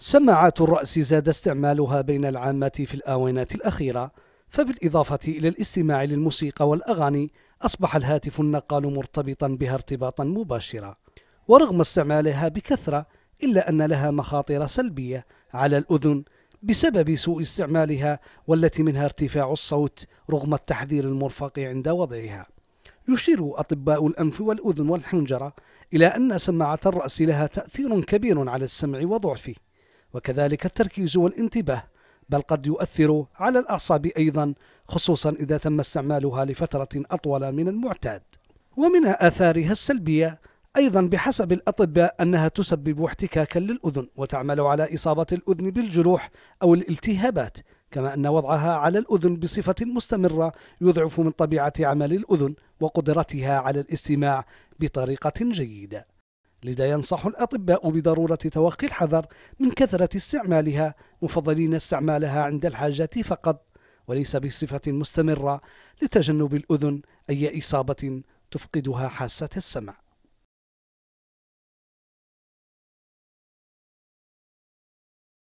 سماعات الرأس زاد استعمالها بين العامة في الآونات الأخيرة فبالإضافة إلى الاستماع للموسيقى والأغاني أصبح الهاتف النقال مرتبطا بها ارتباطا مباشرا ورغم استعمالها بكثرة إلا أن لها مخاطر سلبية على الأذن بسبب سوء استعمالها والتي منها ارتفاع الصوت رغم التحذير المرفق عند وضعها يشير أطباء الأنف والأذن والحنجرة إلى أن سماعة الرأس لها تأثير كبير على السمع وضعفه وكذلك التركيز والانتباه بل قد يؤثر على الأعصاب أيضا خصوصا إذا تم استعمالها لفترة أطول من المعتاد ومن آثارها السلبية أيضا بحسب الأطباء أنها تسبب احتكاكا للأذن وتعمل على إصابة الأذن بالجروح أو الالتهابات كما أن وضعها على الأذن بصفة مستمرة يضعف من طبيعة عمل الأذن وقدرتها على الاستماع بطريقة جيدة لذا ينصح الأطباء بضرورة توقي الحذر من كثرة استعمالها مفضلين استعمالها عند الحاجة فقط وليس بصفة مستمرة لتجنب الأذن أي إصابة تفقدها حاسة السمع